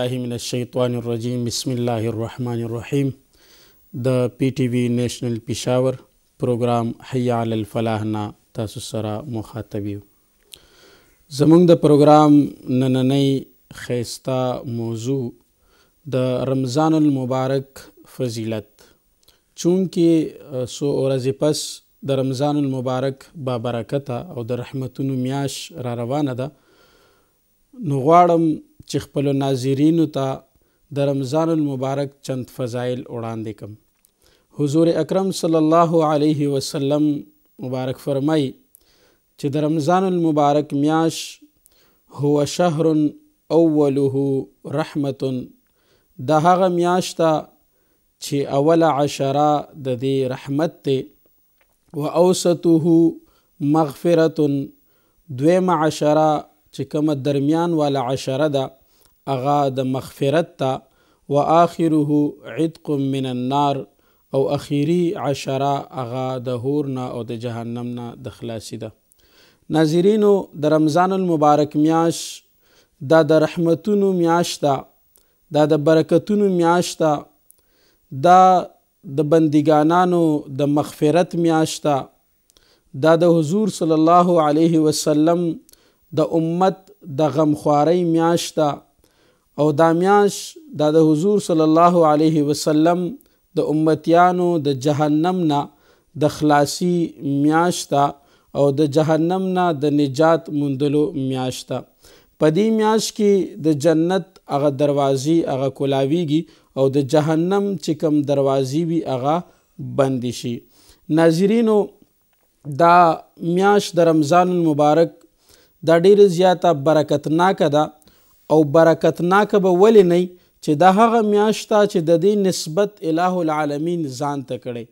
بالله من الشیطان الرجیم بسم الله الرحمن الرحیم د پی ټی وی نېشنل پېښور پروګرام حیا علی الفلاح نا تاسو سره مخاطب یو زموږ د پروګرام نننۍ خيستا موضوع د رمضان المبارک فضیلت چونکه سو ورځې پس د رمضان المبارک با برکته او د رحمتونو میاش را روانه ده نو غواړم چې خپل ناظرینو ته د رمضان المبارک چند فضایل وړاندې کم حضور اکرم صلی الله علیه وسلم مبارک فرمای چې د رمضان المبارک میاش هو شهر اوله رحمه د هغه میاشته چې اوله عشره د دې رحمت ته و اوسطه مغفره دویم عشره چې کومه درمیان والا عشره ده اغا د مغفرت ته واخره عتق من النار او اخیری عشره اغا د هور نه او د جهنم نه د خلاصي ده ناظرینو د رمضان المبارک میاش دا د رحمتونو میاش ده دا د برکتونو میاش ده دا د بندګانانو د مغفرت میاشت دا د حضور صلی الله علیه وسلم د امت د غمخوارۍ میاشت ده او دا میاشت دا د حضور صلی الله علیه وسلم د امتیانو د جهنم نه د خلاصي میاشت ده او د جهنم نه د نجات موندلو میاشت ده په دې میاشت کې د جنت هغه دروازې هغه کولاویږي او د جهنم چې کوم دروازې وي هغه بند شي ناظرینو دا میاش د رمضان المبارک دا ډیره زیاته برکتناک ده او برکتناک به ولې نه چې دا هغه میاشت چې د دې نسبت الٰه العالمین ځان ته کړي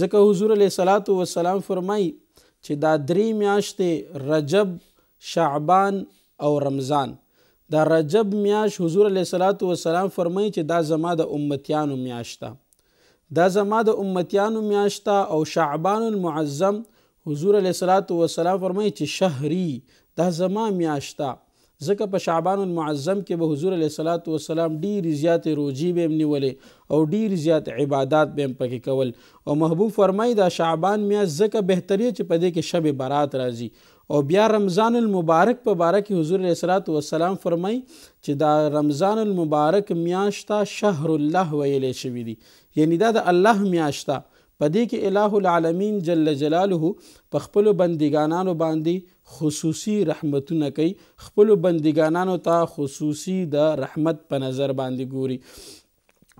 ځکه حضور علیه صلات وسلام فرمایي چې دا درې میاشتې رجب شعبان او رمضان دا رجب میاش حضور علیه صلات و سلام فرمایي چې دا زما د امتیانو میاشته دا زما د امتیانو میاشته او شعبان المعظم حضور علیه صلات و سلام فرمایي چې شهري دا زما میاشتا ځکه په شعبان المعظم کې به حضور علیه صلات وسلام ډېرې زیاتې روجې به هم نیولې او ډېرې زیات عبادات به هم پکې کول او محبوب فرمایي دا شعبان میاشت ځکه بهترې چې په دې کې شب برات راځي او بیا رمضان المبارک په باره کې حضور علیه صلات وسلام فرمای چې دا رمضان المبارک میاشته شهر الله ویلې شوی دی یعنی دا د الله میاشته په دې کې الٰه العالمین جل جلاله په خپل بندګانانو باندې خصوصي رحمتونه کوي خپل بندګانانو ته خصوصي د رحمت په نظر باندې ګوري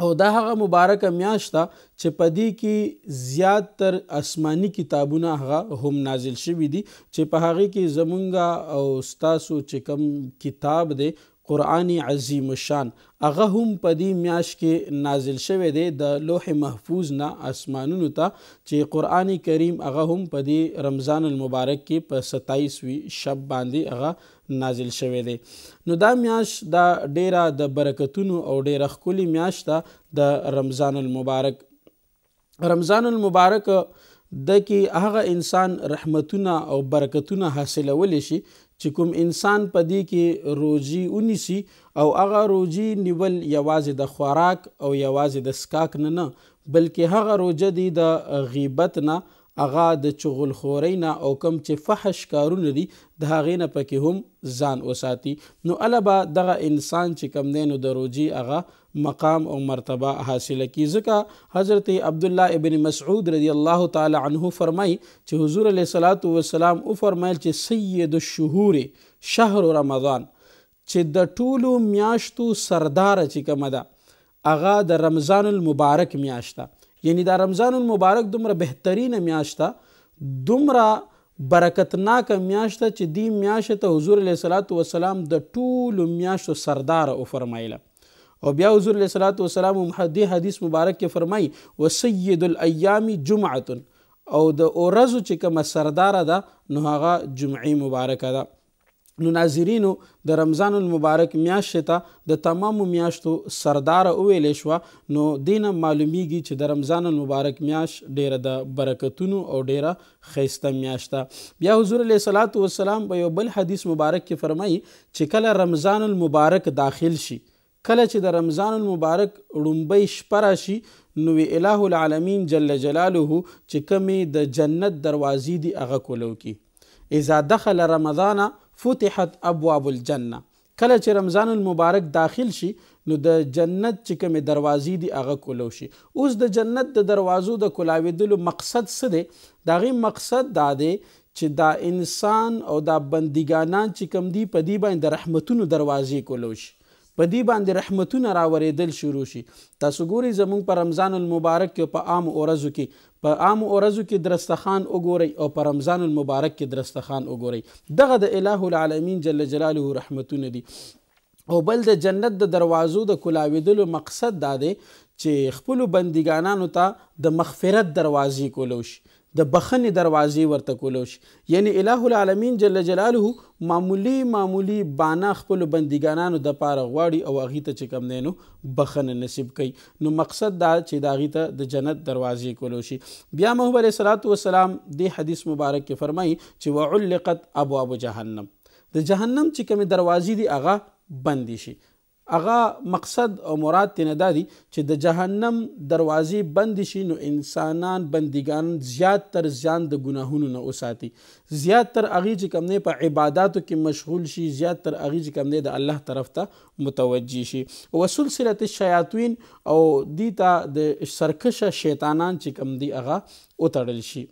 او دا هغه مبارکه میاشت چې پدې کې زیات تر آسماني کتابونه هغه هم نازل شوي دي چې په هغه کې زمونږه او ستاسو چې کم کتاب دی قرآن عظیم الشان هغه هم په دې میاش کې نازل شوی دی د لوح محفوظ نه اسمانونو ته چې قرآن کریم هغه هم په دې رمضان المبارک کې په 27وی شب باندې هغه نازل شوی دی نو دا میاش دا ډیره د برکتونو او ډیره ښکلې میاش ته د رمضان المبارک رمضان المبارک د کې هغه انسان رحمتونه او برکتونه حاصلولی شي چې کوم انسان په دې کې روزي ونیسي او هغه روزي نیول یوازې د خوراک او یوازې د سکاک نه نه بلکې هغه روزه دی د غیبت نه هغه د چغلخورۍ نه او کم چې فحش کارونه دي د هغې نه پکې هم ځان وساتي نو هله به دغه انسان چې کم دی نو د روزي هغه مقام او مرتبه حاصله کی ځکه حضرت عبد الله ابن مسعود رضی الله تعالی عنه فرمای چې حضور علیه صلوات و سلام او فرمایل چې سید الشهور شهر رمضان چې د ټولو میاشتو سردار چې کومه ده اغا د رمضان المبارک میاشته یعنی دا رمضان المبارک دومره بهترین میاشته دومره برکتناک میاشته چې دی میاشته حضور علیه صلوات و سلام د ټولو میاشتو سردار او فرمایله او بیا حضور علیہ الصلوۃ والسلام محدی حدیث مبارک کې فرمای و سید الایام جمعه او د اورزو چې کوم سردار ده نو هغه جمعې مبارکه ده نو ناظرینو د رمضان المبارک میاشت ته د تمام میاشتو سردار اویل شو نو دینه معلومیږي چې د رمضان المبارک میاش ډیره د برکتونو او ډیره خیسته میاشت بیا حضور علیه صلوات و سلام په یو بل حدیث مبارک کې فرمایي چې کله رمضان المبارک داخل شي کله چې د رمضان المبارک ړومبۍ شپه راشي نو الہ العالمین جل جلاله چې کمې د جنت دروازې دي هغه کولو کې اذا دخل رمضان فتحت ابواب الجنه کله چې رمضان المبارک داخل شي نو د جنت چې کومې دروازې دي هغه کولو شي اوس د جنت د دروازو د کولاوېدلو مقصد څه دی د هغې مقصد دا دی چې دا انسان او دا بندګانان چې کم دي په دې باندې د رحمتونو دروازې کولو شي په دې باندې رحمتونه راورېدل شروع شي تاسو ګورئ زموږ په رمضان المبارک کې په عام ورځو کې په عام ورځو کې درستخان وګورئ او په رمضان المبارک کې درستخان وګورئ دغه د الٰه العالمین جل جلاله رحمتونه دي او بل د جنت د دروازو د کلاویدلو مقصد دا دی چې خپلو بندګانانو ته د مغفرت دروازې کولو شي د بخنې دروازې ورته کولو شي یعنی الٰه العالمین جل جلاله معمولی معمولی بانا خپل بندګانانو د پاره غواړي او هغه ته چې کم دینو بخنه نصیب کړي نو مقصد دا چې دا هغه ته د جنت دروازې کولو شي بیا محمد علیه الصلاۃ والسلام دی حدیث مبارک کې فرمایي چې وعلقت ابواب جهنم د جهنم چې کومې دروازې دي هغه بندي شي هغه مقصد او مراد تینا دا دی چې د جهنم دروازې بند شي نو انسانان بندگان زیات تر ځان د ګناهونو نه وساتي زیات تر هغې چې کوم دی په عباداتو کې مشغول شي زیات تر هغې چې کوم دی د الله طرف ته متوجه شي وسلسلت الشیاطین او دی ته د سرکشه شیطانان چې کوم دی هغه وتړل شي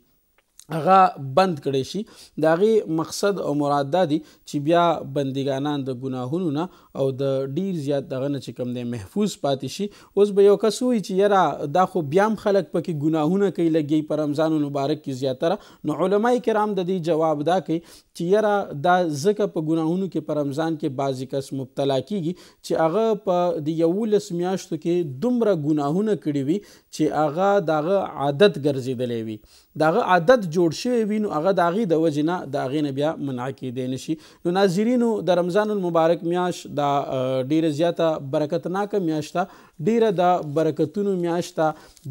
هغه بند کړی شي د هغې مقصد او مراد دا دی چې بیا بندګانان د ګناهونو نه او د ډیر زیات دغه نه چې کوم دی محفوظ پاتې شي اوس به یو کس ووایي چې یاره دا خو بیا هم خلک پکې ګناهونه کوي لګي په رمضان مبارک کې زیاتره نو علما کرام د دې جواب دا کوي چې یاره دا ځکه په ګناهونو کې په رمضان کې بعضې کس مبتلا کیږي چې هغه په د یولس میاشتو کې دومره ګناهونه کړي وي چې هغه د هغه عادت ګرځېدلی وي د هغه عادت جوړ شوی وي نو هغه د هغې د وجې نه د هغې نه بیا منع کیدی نشي نو ناظرینو د رمضان المبارک میاشت دا ډیره زیاته برکتناکه میاشت ده ډیره د برکتونو میاشته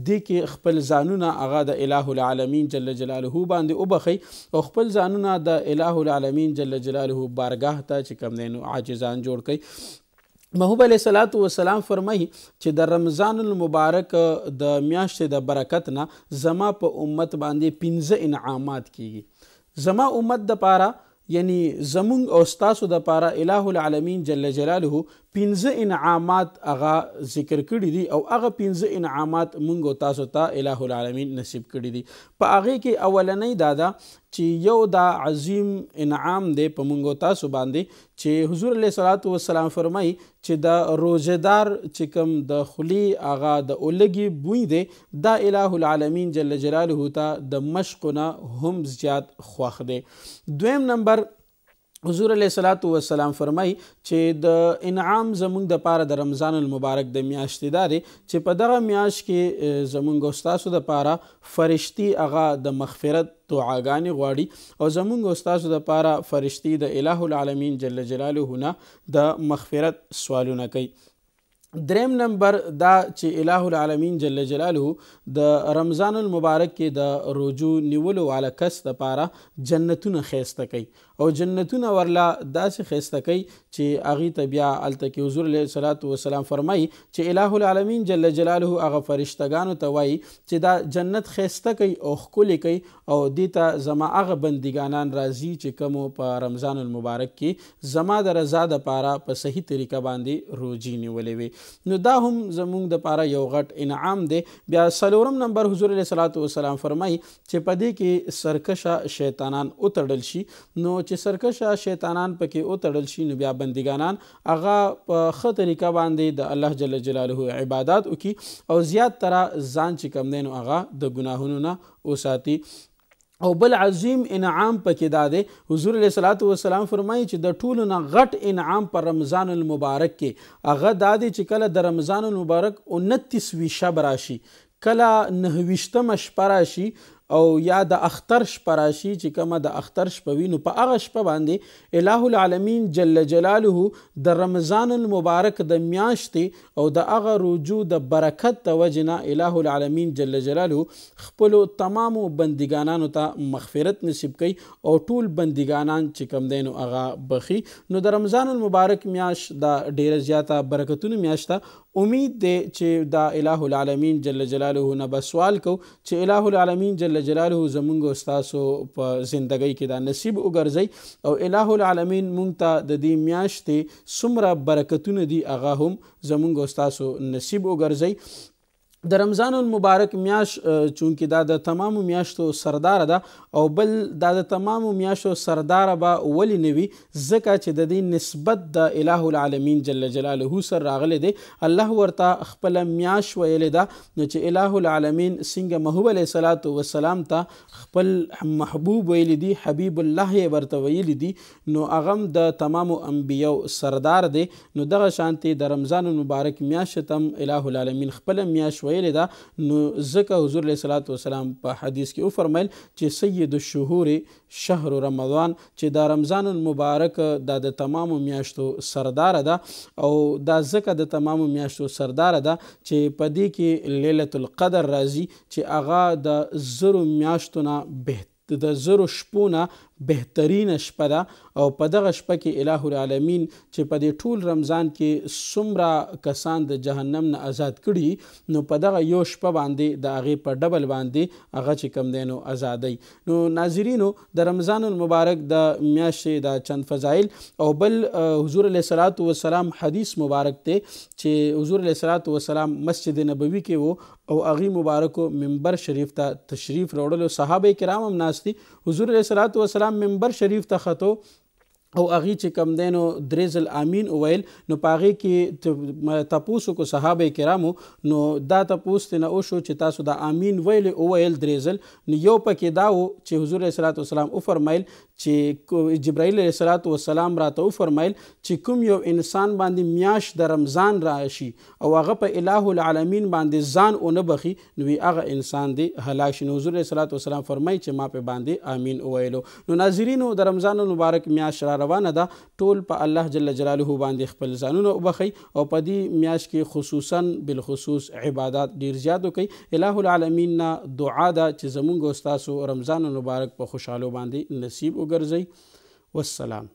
د کې خپل ځانونه هغه د الٰه العالمین جل جلاله باندې وبخي او خپل ځانونه د الٰه العالمین جل جلاله بارګاه ته چې کم دینو عاجزان جوړ کړي محبوب علیه صلات و سلام فرمایي چې د رمضان المبارک د میاشتې د برکت نه زما په امت باندې پنځه انعامات کیږي زما امت د پاره یعنی زمونږ او ستاسو د پاره الٰه العالمین جل جلاله پنځه انعامات هغه ذکر کړی دي او هغه پنځه انعامات مونږ او تاسو ته تا الٰه العالمین نصیب کړی دي په هغه کې اولنۍ دادا چې یو دا عظیم انعام دی په مونږ تاسو باندې چې حضور علیه صلوات و سلام فرمای چې د روزدار چې کوم د خلی اغا د اولګي بوی دی دا الٰه العالمین جل جلاله ته د مشقونه هم زیات خوښ دی دویم نمبر حضور علیه صلوات و سلام فرمای چې د انعام زمونږ د پاره د رمضان المبارک د میاشتې داري چې په دغه میاش کې زمونږ استادو د پاره فرشتي هغه د مغفرت دعاګانې غواړي او زمونږ استادو د پاره فرشتي د الٰه العالمین جل جلاله نه د مغفرت سوالونه کوي دریم نمبر دا چې الٰه العالمین جل جلاله د رمضان المبارک کې د روجو نیولو والا کس د پاره جنتونه خېسته کوي او جنتونه ورلا داسې خېسته کوي چې اغه ته بیا الته کې حضور علیه صلوات و سلام فرمایي چې الٰه العالمین جل جلاله هغه فرشتګانو ته وایي چې دا جنت خېسته کوي او خولې کوي او دې ته زما هغه بندګانان راضي چې کوم په رمضان المبارک کې زما د رضا د پاره په پا صحیح طریقه باندې روجي نیولې وي نو دا هم زمونږ د پاره یو غټ انعام دی بیا سلورم نمبر حضور علیه صلوات و سلام فرمای چې په دې کې سرکشه شیطانان اوتړل شي نو چې سرکشه شیطانان پکې اوتړل شي نو بیا بندګانان هغه په ښه طریقه باندې د الله جل جلاله عبادت وکي او زیات تر ځان چې کم دی نو هغه د ګناهونو نه وساتي او بل عظیم انعام پکې دا دی حضور علیه صلوات و سلام فرمایي چې د ټولو نه غټ انعام پر رمضان المبارک کې هغه دا دی چې کله د رمضان المبارک 29 وی شب راشي کله نهویشتمه شپه راشي او یا د اختر شپه راشي چې کومه د اختر شپه وي نو په هغه شپه باندې الٰه العالمین جل جلاله د رمضان المبارک د میاشتې او د هغه رجوع د برکت د وجنه الٰه العالمین جل جلاله خپل تمام بندګانانو ته مغفرت نصیب کړي او ټول بندګانان چې کوم دینو هغه بخي نو د رمضان المبارک میاش د ډیره زیاته برکتونو میاشته امید دی چې دا الٰه العالمین جل جلاله نه به سوال کو چې الٰه العالمین جل جلاله زمونږ استاسو په زندګۍ کې دا نصیب وګرځي او الٰه العالمین مونږ ته د دې میاشتې څومره برکتونه دي هغه هم زمونږ استاسو نصیب وګرځي د رمضان المبارک میاش چونکې دا د تمامو میاشتو سردار ده او بل دا د تمامو میاشتو سردار به ولې نه وي ځکه چې د دې نسبت د اله العالمین جل جلاله سر راغلی دی الله ورته خپله میاش ویلې ده نو چې اله العالمین څنګه محبوب علیه صلات وسلام ته خپل محبوب ویلی دی حبیب الله یې ورته ویلی دی نو هغه هم د تمامو انبیو سردار دی نو دغه شانتې د رمضان المبارک میاشت هم اله العالمین خپله میاش ویلی ویلې ده نو ځکه حضور علیه صلات وسلام په حدیث کې وفرمیل چې سید الشهور شهر رمضان چې دا رمضان المبارک دا د تمامو میاشتو سردار ده او دا ځکه د تمامو میاشتو سردار ده چې په دې کې لیلة القدر راځي چې هغه د زرو میاشتو نه بهتر د زرو شپونه بهترین شپه ده او په دغه شپه کې الٰه العالمین چې په دې ټول رمضان کې څومره کسان د جهنم نه آزاد کړي نو په دغه یو شپه باندې د هغې په ډبل باندې هغه چې کم دی نو آزادی نو ناظرینو د رمضان المبارک د میاشتې د چند فضایل او بل حضور علیه صلات وسلام حدیث مبارک دی چې حضور علیه صلات وسلام مسجد نبوي کې وو او هغې مبارکو منبر شریف ته تشریف راوړلو صحابه کرام هم ناست دي حضور علیه صلوات و سلام منبر شریف ته خطو او اغي چې کم دینو دریزل امین ویل نو پاغي کې تاسو کو صحابه کرامو نو دا تاسو نه او شو چې تاسو دا امین ویل او ویل دریزل نو یو پکې دا و چې حضور صلی الله علیه وسلم او فرمایل چې جبرائیل علیه صلات والسلام راته وفرمایل چې کوم یو انسان باندې میاش د رمضان راشي او هغه په الٰه العالمین باندې ځان ونه بخي نو هغه انسان دی هلاک شي نو حضور علیه صلات والسلام فرمایي چې ما په باندې امین وویلو نو ناظرینو د رمضان مبارک میاش را روانه ده ټول په الله جل جلاله باندې خپل ځانونه وبخي او په دې میاش کې خصوصا بالخصوص عبادات ډیر زیات وکړي الٰه العالمین نه دعا ده چې زمونږ استاد رمضان مبارک په خوشاله باندې نصیب وګرځئ والسلام